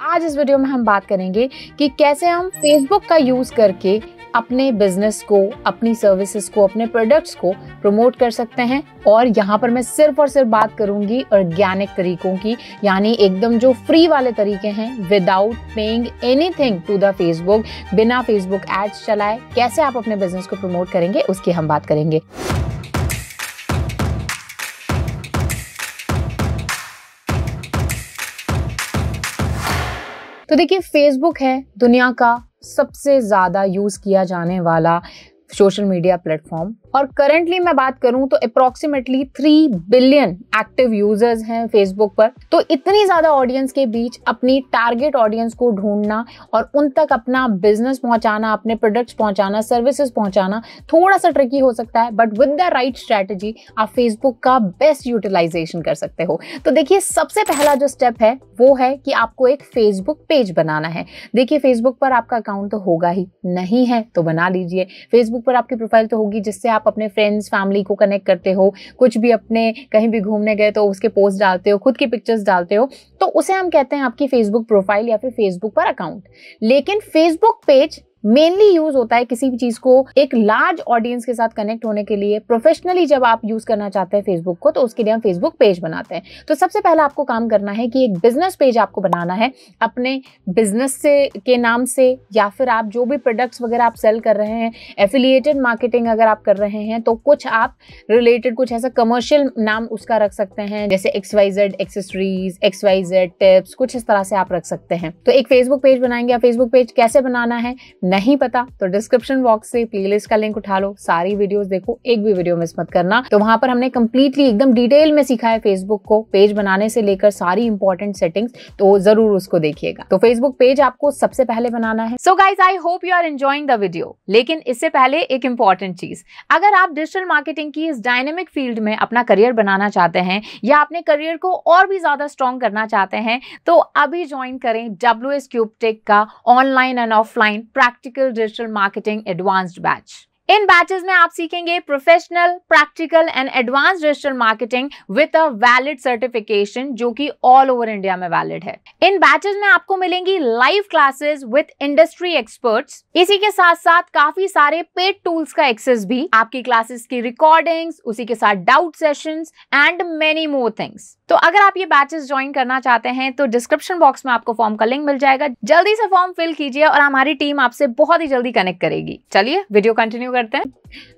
आज इस वीडियो में हम बात करेंगे कि कैसे हम फेसबुक का यूज करके अपने बिजनेस को अपनी सर्विसेज को अपने प्रोडक्ट्स को प्रमोट कर सकते हैं और यहाँ पर मैं सिर्फ और सिर्फ बात करूंगी ऑर्गेनिक तरीकों की यानी एकदम जो फ्री वाले तरीके हैं without paying anything to the Facebook बिना फेसबुक एड्स चलाए कैसे आप अपने बिजनेस को प्रमोट करेंगे उसकी हम बात करेंगे तो देखिए फेसबुक है दुनिया का सबसे ज़्यादा यूज़ किया जाने वाला सोशल मीडिया प्लेटफॉर्म और करेंटली मैं बात करूं तो approximately three billion active users हैं फेसबुक पर तो इतनी ज़्यादा ऑडियंस के बीच अपनी टारगेट ऑडियंस को ढूंढना और उन तक अपना बिजनेस पहुंचाना अपने प्रोडक्ट्स पहुंचाना सर्विसेज पहुंचाना थोड़ा सा ट्रिकी हो सकता है but with the right strategy आप फेसबुक का बेस्ट यूटिलाइजेशन कर सकते हो तो देखिए सबसे पहला जो स्टेप है वो है कि आपको एक फेसबुक पेज बनाना है देखिए फेसबुक पर आपका अकाउंट तो होगा ही नहीं है तो बना लीजिए फेसबुक फेसबुक पर आपकी प्रोफाइल तो होगी जिससे आप अपने फ्रेंड्स फैमिली को कनेक्ट करते हो कुछ भी अपने कहीं भी घूमने गए तो उसके पोस्ट डालते हो खुद की पिक्चर्स डालते हो तो उसे हम कहते हैं आपकी फेसबुक प्रोफाइल या फिर फेसबुक पर अकाउंट लेकिन फेसबुक पेज मेनली यूज होता है किसी भी चीज को एक लार्ज ऑडियंस के साथ कनेक्ट होने के लिए प्रोफेशनली जब आप यूज करना चाहते हैं फेसबुक को तो उसके लिए हम फेसबुक पेज बनाते हैं तो सबसे पहला आपको काम करना है कि एक बिजनेस पेज आपको बनाना है अपने बिजनेस से के नाम से या फिर आप जो भी प्रोडक्ट्स वगैरह आप सेल कर रहे हैं एफिलिएटेड मार्केटिंग अगर आप कर रहे हैं तो कुछ आप रिलेटेड कुछ ऐसा कमर्शियल नाम उसका रख सकते हैं जैसे X Y Z accessories X Y Z tips कुछ इस तरह से आप रख सकते हैं तो एक फेसबुक पेज बनाएंगे फेसबुक पेज कैसे बनाना है नहीं पता तो डिस्क्रिप्शन बॉक्स से प्लेलिस्ट का लिंक उठा लो सारी वीडियोस देखो एक भी वीडियो मिस मत करना तो वहां पर हमने कम्प्लीटली एकदम डिटेल में सीखा है फेसबुक को पेज बनाने से लेकर सारी इंपॉर्टेंट सेटिंग्स तो जरूर उसको देखिएगा तो फेसबुक पेज आपको सबसे पहले बनाना है so guys I hope you are enjoying the video लेकिन इससे पहले एक इंपॉर्टेंट चीज अगर आप डिजिटल मार्केटिंग की इस डायनेमिक फील्ड में अपना करियर बनाना चाहते हैं या अपने करियर को और भी ज्यादा स्ट्रॉन्ग करना चाहते हैं तो अभी ज्वाइन करें डब्ल्यू एस क्यूबटेक का online and offline practice practical digital marketing advanced batch इन बैचेस में आप सीखेंगे professional practical and advance digital marketing with a valid certification जो कि ऑल ओवर इंडिया में वैलिड है इन बैचेस में आपको मिलेंगी live classes with industry experts इसी के साथ साथ काफी सारे पेड टूल्स का एक्सेस भी आपकी क्लासेस की रिकॉर्डिंग्स उसी के साथ doubt sessions and many more things तो अगर आप ये बैचेस ज्वाइन करना चाहते हैं तो डिस्क्रिप्शन बॉक्स में आपको फॉर्म का लिंक मिल जाएगा जल्दी से फॉर्म फिल कीजिए और हमारी टीम आपसे बहुत ही जल्दी कनेक्ट करेगी चलिए वीडियो कंटिन्यू करते हैं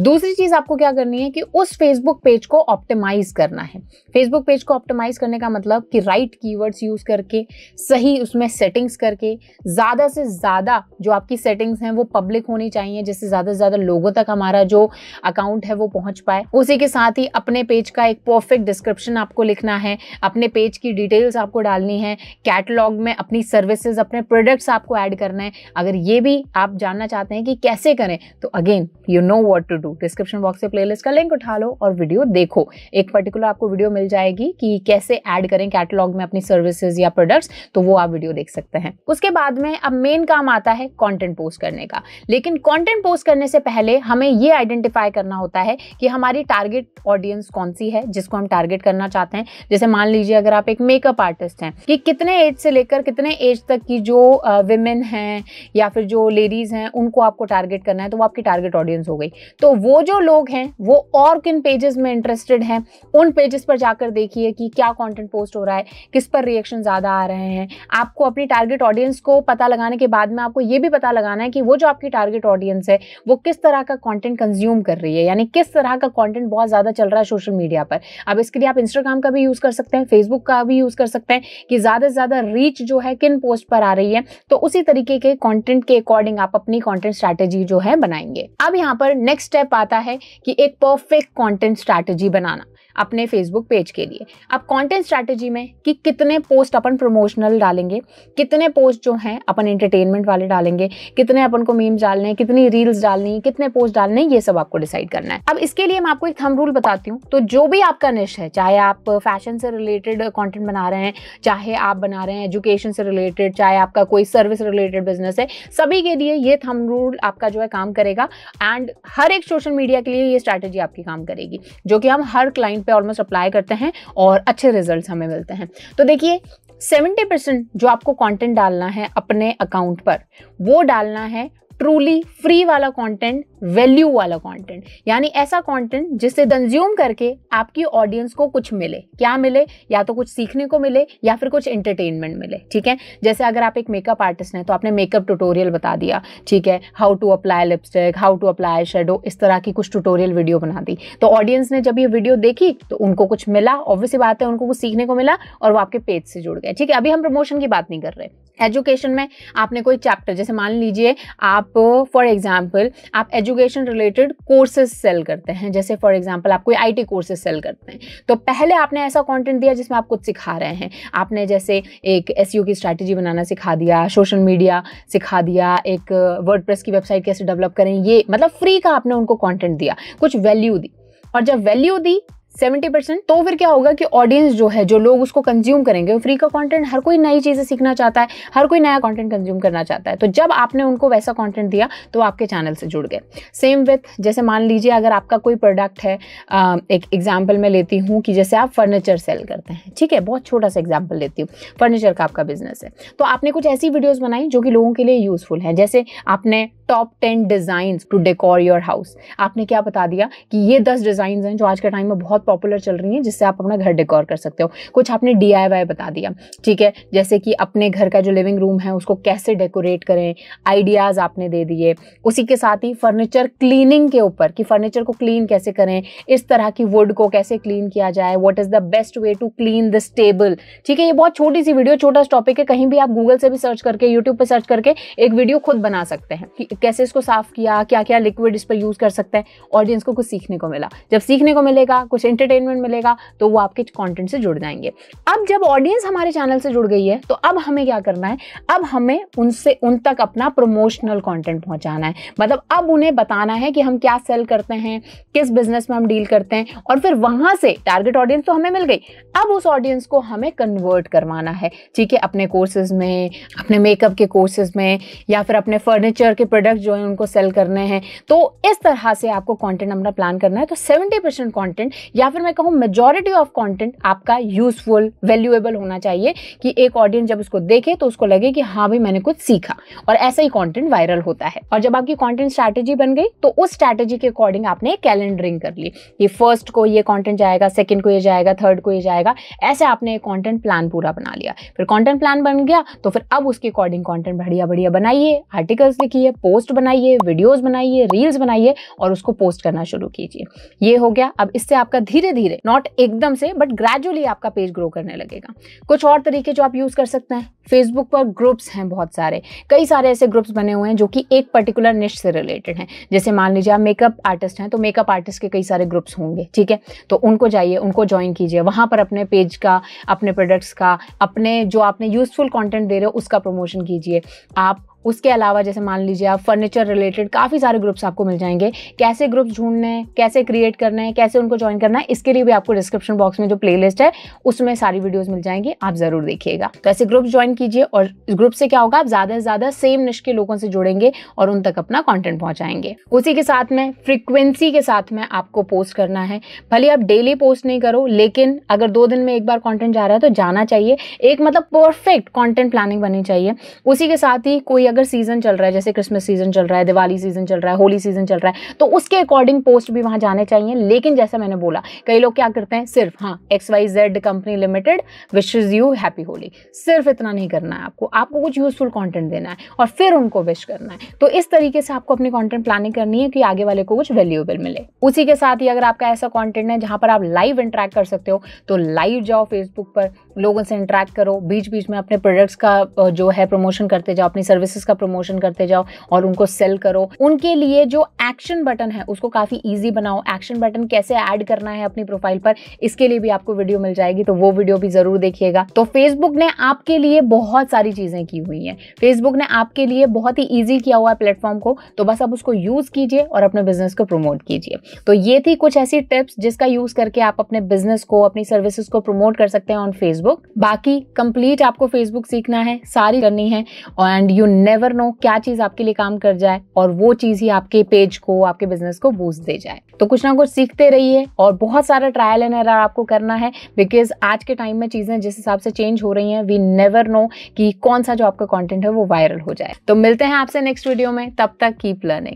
दूसरी चीज़ आपको क्या करनी है कि उस फेसबुक पेज को ऑप्टिमाइज करना है फेसबुक पेज को ऑप्टिमाइज करने का मतलब कि राइट कीवर्ड्स यूज़ करके सही उसमें सेटिंग्स करके ज़्यादा से ज़्यादा जो आपकी सेटिंग्स हैं वो पब्लिक होनी चाहिए जिससे ज़्यादा से ज़्यादा लोगों तक हमारा जो अकाउंट है वो पहुंच पाए उसी के साथ ही अपने पेज का एक परफेक्ट डिस्क्रिप्शन आपको लिखना है अपने पेज की डिटेल्स आपको डालनी है कैटलॉग में अपनी सर्विसेज अपने प्रोडक्ट्स आपको ऐड करना है अगर ये भी आप जानना चाहते हैं कि कैसे करें तो again you know what what to do description box से प्लेलिस्ट का लिंक उठा लो और वीडियो देखो एक पर्टिकुलर आपको वीडियो मिल जाएगी कि कैसे ऐड करें कैटलॉग में अपनी सर्विसेज या प्रोडक्ट्स तो वो आप वीडियो देख सकते हैं उसके बाद में अब मेन काम आता है कॉन्टेंट पोस्ट करने का लेकिन कॉन्टेंट पोस्ट करने से पहले हमें ये आइडेंटिफाई करना होता है कि हमारी टारगेट ऑडियंस कौन सी है जिसको हम टारगेट करना चाहते हैं जैसे मान लीजिए अगर आप एक मेकअप आर्टिस्ट हैं कि कितने एज से लेकर कितने एज तक की जो वेमेन हैं या फिर जो लेडीज़ हैं उनको आपको टारगेट करना है तो वो आपकी टारगेट ऑडियंस हो गई तो वो जो लोग हैं वो और किन पेजेस में इंटरेस्टेड हैं उन पेजेस पर जाकर देखिए कि क्या कंटेंट पोस्ट हो रहा है किस पर रिएक्शन ज़्यादा आ रहे हैं आपको अपनी टारगेट ऑडियंस को पता लगाने के बाद में आपको ये भी पता लगाना है कि वो जो आपकी टारगेट ऑडियंस है वो किस तरह का कॉन्टेंट कंज्यूम कर रही है यानी किस तरह का कॉन्टेंट बहुत ज़्यादा चल रहा है सोशल मीडिया पर अब इसके लिए आप इंस्टाग्राम का भी यूज़ कर सकते हैं फेसबुक का भी यूज़ कर सकते हैं कि ज़्यादा से ज़्यादा रीच जो है किन पोस्ट पर आ रही है तो उसी तरीके के कॉन्टेंट के अकॉर्डिंग आप अपनी कॉन्टेंट स्ट्रैटेजी जो है बनाएंगे अब यहाँ पर नेक्स्ट स्टेप आता है कि एक परफेक्ट कंटेंट स्ट्रैटेजी बनाना अपने फेसबुक पेज के लिए अब कंटेंट स्ट्रैटेजी में कि कितने पोस्ट अपन प्रमोशनल डालेंगे कितने पोस्ट जो हैं अपन एंटरटेनमेंट वाले डालेंगे कितने अपन को मीम्स डालने हैं कितनी रील्स डालनी है कितने पोस्ट डालने हैं ये सब आपको डिसाइड करना है अब इसके लिए मैं आपको एक थम रूल बताती हूँ तो जो भी आपका निश है चाहे आप फैशन से रिलेटेड कॉन्टेंट बना रहे हैं चाहे आप बना रहे हैं एजुकेशन से रिलेटेड चाहे आपका कोई सर्विस रिलेटेड बिजनेस है सभी के लिए ये थम रूल आपका जो है काम करेगा एंड हर एक सोशल मीडिया के लिए ये स्ट्रैटेजी आपकी काम करेगी जो कि हम हर क्लाइंट पे ऑलमोस्ट अप्लाई करते हैं और अच्छे रिजल्ट हमें मिलते हैं तो देखिए सेवेंटी परसेंट जो आपको कंटेंट डालना है अपने अकाउंट पर वो डालना है ट्रूली फ्री वाला कंटेंट वैल्यू वाला कंटेंट यानी ऐसा कंटेंट जिससे कंज्यूम करके आपकी ऑडियंस को कुछ मिले क्या मिले या तो कुछ सीखने को मिले या फिर कुछ एंटरटेनमेंट मिले ठीक है जैसे अगर आप एक मेकअप आर्टिस्ट हैं तो आपने मेकअप ट्यूटोरियल बता दिया ठीक है how to apply lipstick how to apply shadow इस तरह की कुछ ट्यूटोरियल वीडियो बना दी तो ऑडियंस ने जब ये वीडियो देखी तो उनको कुछ मिला ऑब्वियसली बात है उनको कुछ सीखने को मिला और वो आपके पेज से जुड़ गए ठीक है अभी हम प्रमोशन की बात नहीं कर रहे एजुकेशन में आपने कोई चैप्टर जैसे मान लीजिए आप फॉर एग्जाम्पल आप education education related courses sale करते हैं जैसे फॉर एग्जाम्पल आप कोई आई टी कोर्सेज सेल करते हैं तो पहले आपने ऐसा कॉन्टेंट दिया जिसमें आप कुछ सिखा रहे हैं आपने जैसे एक एस e की स्ट्रैटेजी बनाना सिखा दिया सोशल मीडिया सिखा दिया एक वर्ड की वेबसाइट कैसे डेवलप करें ये मतलब फ्री का आपने उनको कॉन्टेंट दिया कुछ वैल्यू दी और जब वैल्यू दी सेवेंटी परसेंट तो फिर क्या होगा कि ऑडियंस जो है जो लोग उसको कंज्यूम करेंगे फ्री का कंटेंट हर कोई नई चीज़ें सीखना चाहता है हर कोई नया कंटेंट कंज्यूम करना चाहता है तो जब आपने उनको वैसा कंटेंट दिया तो आपके चैनल से जुड़ गए सेम विथ जैसे मान लीजिए अगर आपका कोई प्रोडक्ट है आ, एक एग्जाम्पल मैं लेती हूँ कि जैसे आप फर्नीचर सेल करते हैं ठीक है बहुत छोटा सा एग्जाम्पल लेती हूँ फर्नीचर का आपका बिजनेस है तो आपने कुछ ऐसी वीडियोज़ बनाई जो कि लोगों के लिए यूज़फुल है जैसे आपने top ten design to decor your house आपने क्या बता दिया कि ये दस डिज़ाइन हैं जो आज के टाइम में बहुत पॉपुलर चल रही हैं जिससे आप अपना घर डेकोर कर सकते हो कुछ आपने डी बता दिया ठीक है जैसे कि अपने घर का जो लिविंग रूम है उसको कैसे डेकोरेट करें आइडियाज़ आपने दे दिए उसी के साथ ही फर्नीचर क्लीनिंग के ऊपर कि फर्नीचर को क्लीन कैसे करें इस तरह की वुड को कैसे क्लीन किया जाए what is the best way to clean this table ठीक है ये बहुत छोटी सी वीडियो छोटा टॉपिक है कहीं भी आप गूगल से भी सर्च करके यूट्यूब पर सर्च करके एक वीडियो खुद बना सकते हैं कैसे इसको साफ़ किया क्या क्या लिक्विड इस पर यूज़ कर सकते हैं ऑडियंस को कुछ सीखने को मिला जब सीखने को मिलेगा कुछ इंटरटेनमेंट मिलेगा तो वो आपके कॉन्टेंट से जुड़ जाएंगे अब जब ऑडियंस हमारे चैनल से जुड़ गई है तो अब हमें क्या करना है अब हमें उनसे उन तक अपना प्रमोशनल कॉन्टेंट पहुँचाना है मतलब अब उन्हें बताना है कि हम क्या सेल करते हैं किस बिजनेस में हम डील करते हैं और फिर वहाँ से टारगेट ऑडियंस तो हमें मिल गई अब उस ऑडियंस को हमें कन्वर्ट करवाना है ठीक है अपने कोर्सेज में अपने मेकअप के कोर्सेज में या फिर अपने फर्नीचर के प्रोडक्ट जो है उनको सेल करने हैं तो इस तरह से आपको कंटेंट अपना प्लान करना है तो 70 परसेंट कॉन्टेंट या फिर मैं कहूँ मेजोरिटी ऑफ कॉन्टेंट आपका यूजफुल वैल्यूएबल होना चाहिए कि एक ऑडियंस जब उसको देखे तो उसको लगे कि हाँ भाई मैंने कुछ सीखा और ऐसा ही कॉन्टेंट वायरल होता है और जब आपकी कॉन्टेंट स्ट्रैटेजी बन गई तो उस स्ट्रैटेजी के अकॉर्डिंग आपने कैलेंडरिंग कर ली कि फर्स्ट को ये कॉन्टेंट जाएगा सेकेंड को ये जाएगा थर्ड को ये जाएगा ऐसे आपने कॉन्टेंट प्लान पूरा बना लिया फिर कॉन्टेंट प्लान बन गया तो फिर अब उसके अकॉर्डिंग कॉन्टेंट बढ़िया बढ़िया बनाइए आर्टिकल्स लिखिए पोस्ट बनाइए वीडियोस बनाइए रील्स बनाइए और उसको पोस्ट करना शुरू कीजिए ये हो गया अब इससे आपका धीरे धीरे नॉट एकदम से बट ग्रेजुअली आपका पेज ग्रो करने लगेगा कुछ और तरीके जो आप यूज़ कर सकते हैं फेसबुक पर ग्रुप्स हैं बहुत सारे कई सारे ऐसे ग्रुप्स बने हुए हैं जो कि एक पर्टिकुलर निश से रिलेटेड हैं जैसे मान लीजिए आप मेकअप आर्टिस्ट हैं तो मेकअप आर्टिस्ट के कई सारे ग्रुप्स होंगे ठीक है तो उनको जाइए उनको ज्वाइन कीजिए वहाँ पर अपने पेज का अपने प्रोडक्ट्स का अपने जो आपने यूज़फुल कॉन्टेंट दे रहे हो उसका प्रमोशन कीजिए आप उसके अलावा जैसे मान लीजिए आप फर्नीचर रिलेटेड काफ़ी सारे ग्रुप्स आपको मिल जाएंगे कैसे ग्रुप्स ढूंढने हैं कैसे क्रिएट करना है कैसे उनको ज्वाइन करना है इसके लिए भी आपको डिस्क्रिप्शन बॉक्स में जो प्लेलिस्ट है उसमें सारी वीडियोस मिल जाएंगी आप ज़रूर देखिएगा तो ऐसे ग्रुप ज्वाइन कीजिए और ग्रुप से क्या होगा आप ज़्यादा से ज़्यादा सेम निश के लोगों से जुड़ेंगे और उन तक अपना कॉन्टेंट पहुँचाएंगे उसी के साथ में फ्रिक्वेंसी के साथ में आपको पोस्ट करना है भले आप डेली पोस्ट नहीं करो लेकिन अगर दो दिन में एक बार कॉन्टेंट जा रहा है तो जाना चाहिए एक मतलब परफेक्ट कॉन्टेंट प्लानिंग बननी चाहिए उसी के साथ ही कोई अगर सीज़न चल रहा है जैसे क्रिसमस सीज़न चल रहा है दिवाली सीज़न चल रहा है होली सीज़न चल रहा है तो उसके अकॉर्डिंग पोस्ट भी वहां जाने चाहिए लेकिन जैसा मैंने बोला कई लोग क्या करते हैं सिर्फ हाँ X Y Z company limited wishes you happy Holi सिर्फ इतना नहीं करना है आपको आपको कुछ यूजफुल कॉन्टेंट देना है और फिर उनको विश करना है तो इस तरीके से आपको अपनी कॉन्टेंट प्लानिंग करनी है कि आगे वाले को कुछ वैल्यूएबल मिले उसी के साथ ही अगर आपका ऐसा कॉन्टेंट है जहां पर आप लाइव इंटरेक्ट कर सकते हो तो लाइव जाओ फेसबुक पर लोगों से इंटरेक्ट करो बीच बीच में अपने प्रोडक्ट्स का जो है प्रमोशन करते जाओ अपनी सर्विसेज कोर्सेज का प्रमोशन करते जाओ और उनको सेल करो उनके लिए जो एक्शन बटन है उसको काफ़ी ईजी बनाओ एक्शन बटन कैसे ऐड करना है अपनी प्रोफाइल पर इसके लिए भी आपको वीडियो मिल जाएगी तो वो वीडियो भी ज़रूर देखिएगा तो फेसबुक ने आपके लिए बहुत सारी चीज़ें की हुई हैं फेसबुक ने आपके लिए बहुत ही ईजी किया हुआ है प्लेटफॉर्म को तो बस आप उसको यूज़ कीजिए और अपने बिजनेस को प्रमोट कीजिए तो ये थी कुछ ऐसी टिप्स जिसका यूज़ करके आप अपने बिजनेस को अपनी सर्विसेज को प्रमोट कर सकते हैं ऑन फेसबुक बाकी कंप्लीट आपको फेसबुक सीखना है सारी करनी है एंड यू ने नेवर नो क्या चीज आपके लिए काम कर जाए और वो चीज ही आपके पेज को आपके बिजनेस को बूस्ट दे जाए तो कुछ ना कुछ सीखते रहिए और बहुत सारा ट्रायल एंड एरर आपको करना है बिकॉज आज के टाइम में चीजें जिस हिसाब से चेंज हो रही हैं वी नेवर नो कि कौन सा जो आपका कॉन्टेंट है वो वायरल हो जाए तो मिलते हैं आपसे नेक्स्ट वीडियो में तब तक कीप लर्निंग